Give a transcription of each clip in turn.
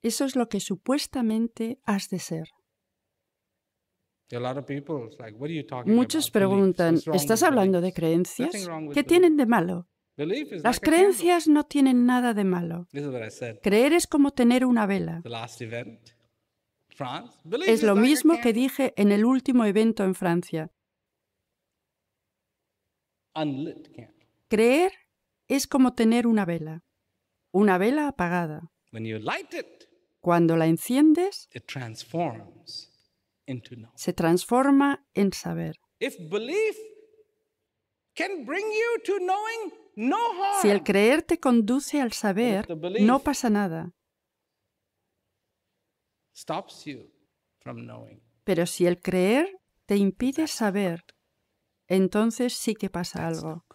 Eso es lo que supuestamente has de ser. Muchos preguntan, ¿estás hablando de creencias? ¿Qué tienen de malo? Las creencias no tienen nada de malo. Creer es como tener una vela. Es lo mismo que dije en el último evento en Francia. Creer es como tener una vela, una vela apagada. Cuando la enciendes, se transforma en saber. Si el creer te conduce al saber, no pasa nada. Pero si el creer te impide saber, entonces sí que pasa algo.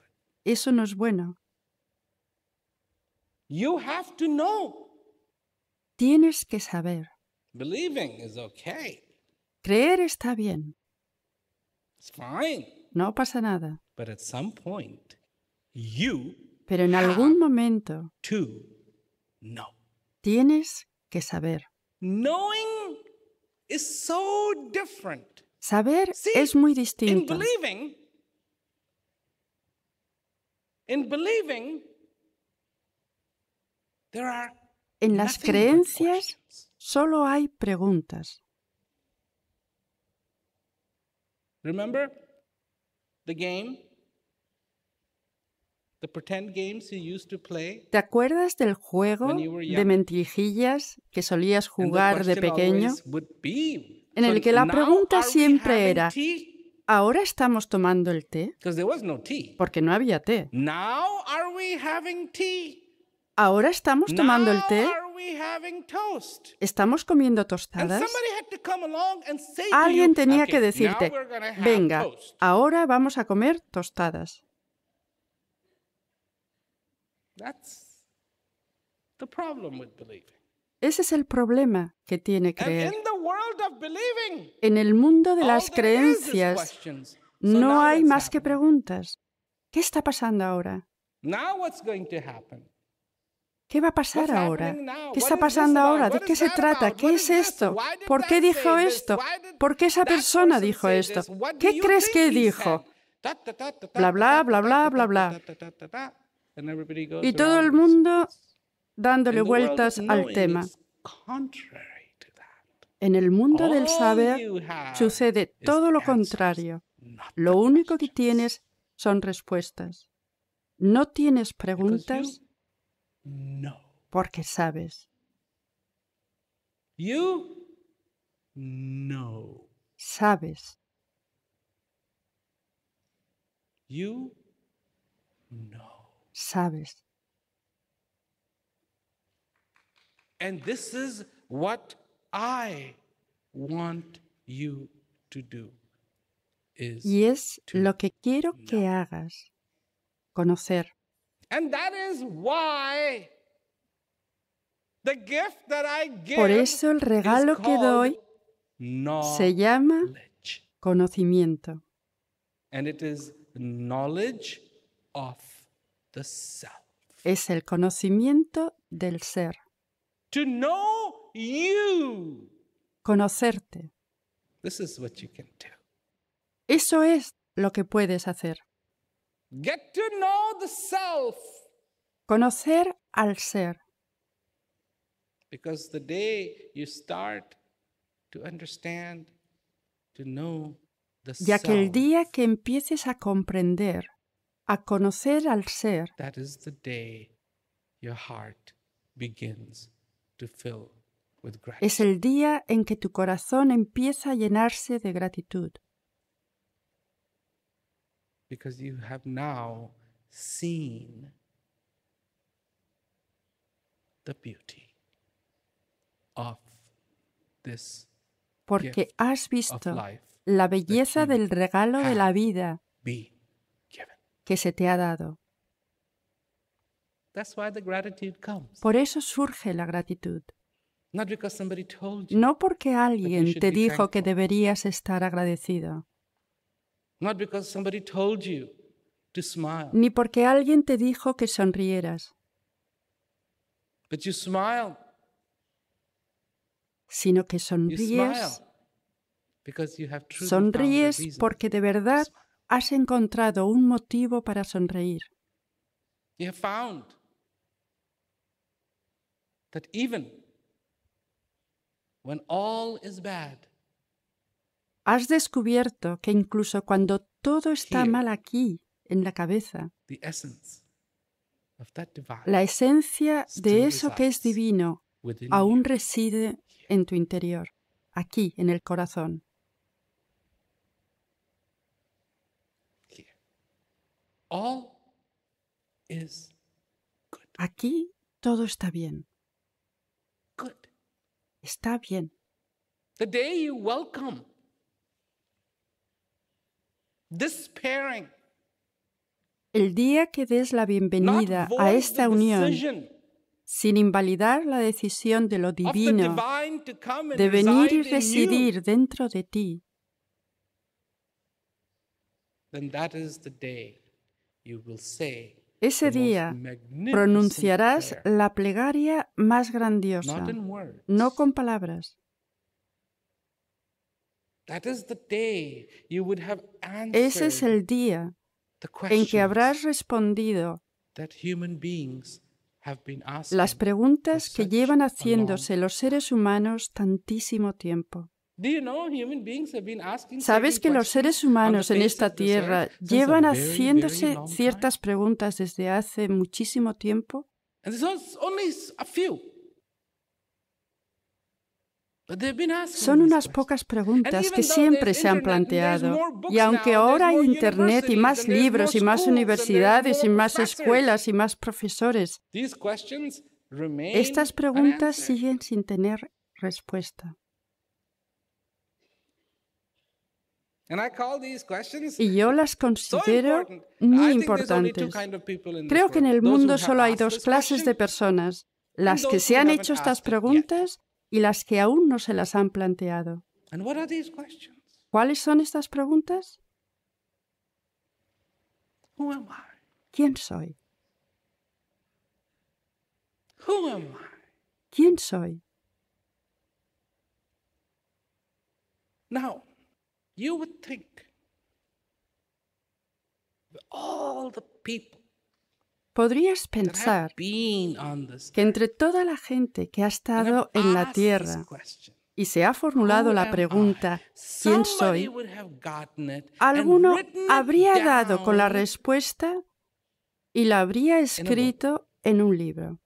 Eso no es bueno. You have to know. Tienes que saber. Believing is okay. Creer está bien. It's fine. No pasa nada. But at some point, you Pero en algún momento to know. tienes que saber. Knowing is so different. Saber See, es muy distinto. In believing, in believing, en las creencias solo hay preguntas. game? ¿Te acuerdas del juego de mentirijillas que solías jugar de pequeño? En el que la pregunta siempre era, ¿ahora estamos tomando el té? Porque no había té. Ahora estamos tomando el té. Estamos comiendo tostadas. Alguien tenía que decirte, venga, ahora vamos a comer tostadas. Ese es el problema que tiene creer. En el mundo de las creencias no hay más que preguntas. ¿Qué está pasando ahora? ¿Qué va a pasar ahora? ¿Qué está pasando ahora? ¿De qué se trata? ¿Qué es esto? ¿Por qué dijo esto? ¿Por qué esa persona dijo esto? ¿Qué crees que dijo? Bla, bla, bla, bla, bla, bla. Y todo el mundo dándole vueltas al tema. En el mundo del saber sucede todo lo contrario. Lo único que tienes son respuestas. No tienes preguntas no. Porque sabes. You? No. Sabes. You? No. Sabes. And this is what I want you to do. Is y es lo que quiero que hagas, conocer. Por eso el regalo que doy se llama conocimiento. Es el conocimiento del ser. Conocerte. Eso es lo que puedes hacer. Conocer al ser. Because the ya que el día que empieces a comprender, a conocer al ser, es el día en que tu corazón empieza a llenarse de gratitud porque has visto la belleza del regalo de la vida que se te ha dado. Por eso surge la gratitud. No porque alguien te dijo que deberías estar agradecido. Not because somebody told you to smile. Ni porque alguien te dijo que sonrieras. But you smile. Sino que sonríes. Because you have truly sonríes porque de verdad has encontrado un motivo para sonreír. You have found that even when all is bad, Has descubierto que incluso cuando todo está mal aquí, en la cabeza, la esencia de eso que es divino aún reside en tu interior, aquí, en el corazón. Aquí todo está bien. Está bien. El día que des la bienvenida a esta unión, sin invalidar la decisión de lo divino de venir y residir dentro de ti, ese día pronunciarás la plegaria más grandiosa, no con palabras, ese es el día en que habrás respondido las preguntas que llevan haciéndose los seres humanos tantísimo tiempo. ¿Sabes que los seres humanos en esta Tierra llevan haciéndose ciertas preguntas desde hace muchísimo tiempo? Son unas pocas preguntas que siempre se han planteado. Y aunque ahora hay Internet y más libros y más universidades y más escuelas y más profesores, estas preguntas siguen sin tener respuesta. Y yo las considero muy importantes. Creo que en el mundo solo hay dos clases de personas, las que se han hecho estas preguntas y las que aún no se las han planteado. ¿Cuáles son estas preguntas? ¿Quién soy? ¿Quién soy? Now, you would think all the people Podrías pensar que entre toda la gente que ha estado en la Tierra y se ha formulado la pregunta, ¿quién soy? Alguno habría dado con la respuesta y la habría escrito en un libro.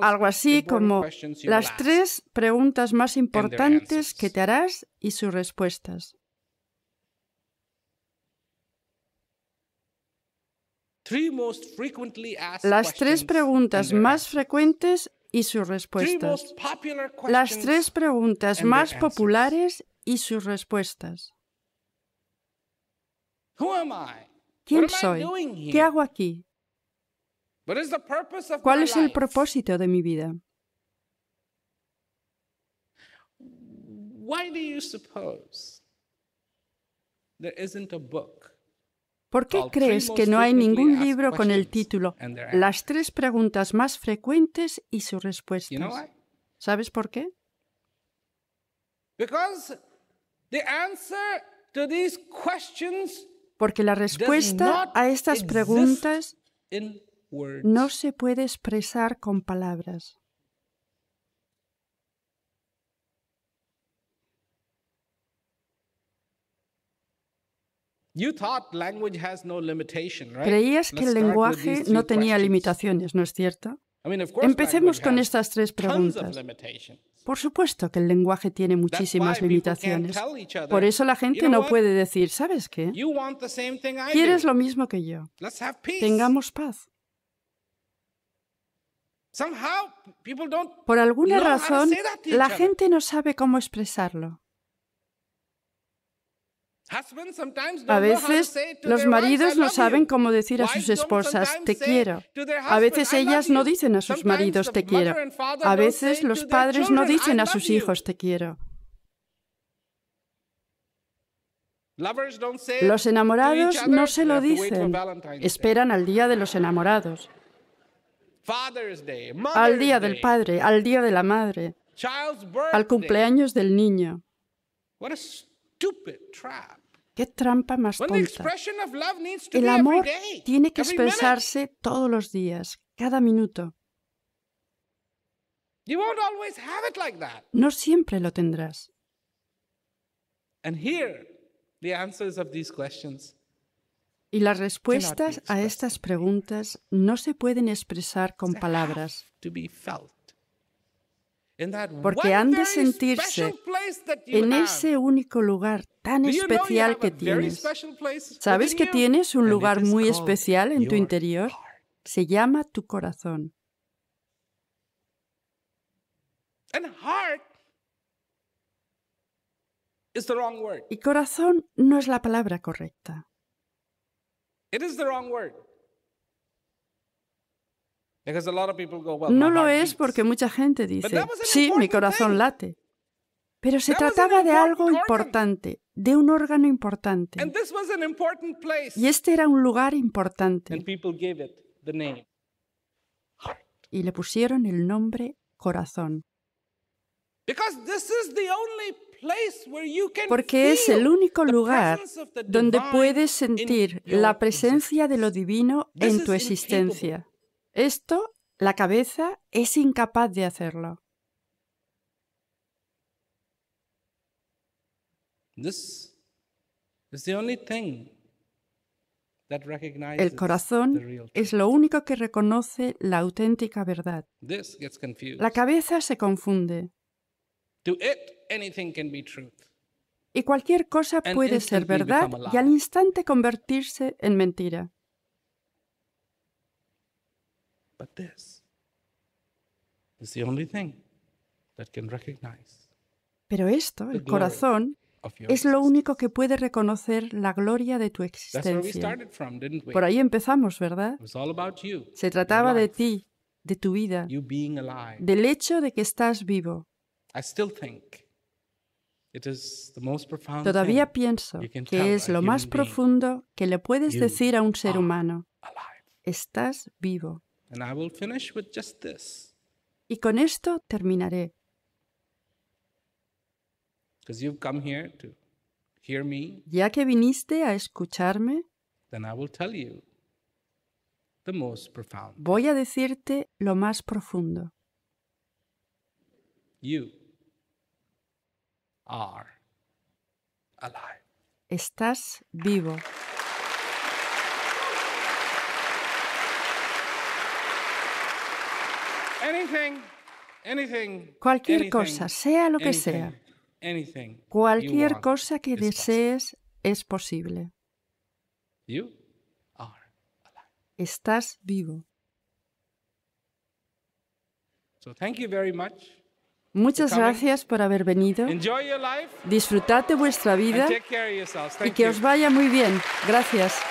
Algo así como las tres preguntas más importantes que te harás y sus respuestas. Las tres preguntas más frecuentes y sus respuestas. Las tres preguntas más populares y sus respuestas. ¿Quién soy? ¿Qué hago aquí? ¿Cuál es el propósito de mi vida? Why do you suppose there isn't a book ¿Por qué crees que no hay ningún libro con el título Las tres preguntas más frecuentes y sus respuestas? ¿Sabes por qué? Porque la respuesta a estas preguntas no se puede expresar con palabras. Creías que el lenguaje no tenía limitaciones, ¿no es cierto? Empecemos con estas tres preguntas. Por supuesto que el lenguaje tiene muchísimas limitaciones. Por eso la gente no puede decir, ¿sabes qué? Quieres lo mismo que yo. Tengamos paz. Por alguna razón, la gente no sabe cómo expresarlo. A veces los maridos no saben cómo decir a sus esposas te quiero. A veces ellas no dicen a sus maridos te quiero. A veces los padres no dicen a sus hijos te quiero. Los enamorados no se lo dicen. Esperan al día de los enamorados. Al día del padre, al día de la madre, al cumpleaños del niño. Qué trampa más tonta. El amor tiene que expresarse todos los días, cada minuto. No siempre lo tendrás. Y las respuestas a estas preguntas no se pueden expresar con palabras porque han de sentirse en ese único lugar tan especial que tienes. ¿Sabes que tienes un lugar muy especial en tu interior? Se llama tu corazón. Y corazón no es la palabra correcta. No lo es porque mucha gente dice, sí, mi corazón late. Pero se trataba de algo importante, de un órgano importante. Y este era un lugar importante. Y le pusieron el nombre corazón. Porque es el único lugar donde puedes sentir la presencia de lo divino en tu existencia. Esto, la cabeza es incapaz de hacerlo. el corazón es lo único que reconoce la auténtica verdad. la cabeza se confunde. Y cualquier cosa puede ser verdad y al instante convertirse en mentira. Pero esto, el corazón, es lo único que puede reconocer la gloria de tu existencia. Por ahí empezamos, ¿verdad? Se trataba de ti, de tu vida, del hecho de que estás vivo. Todavía pienso que es lo más profundo que le puedes decir a un ser humano. Estás vivo. And I will finish with just this. Y con esto terminaré. Because you've come here to hear me. Ya que viniste a escucharme, then I will tell you the most profound. Voy a decirte lo más profundo. You are alive. Estás vivo. Cualquier cosa, sea lo que sea, cualquier cosa que desees es posible. Estás vivo. Muchas gracias por haber venido. Disfrutad de vuestra vida y que os vaya muy bien. Gracias.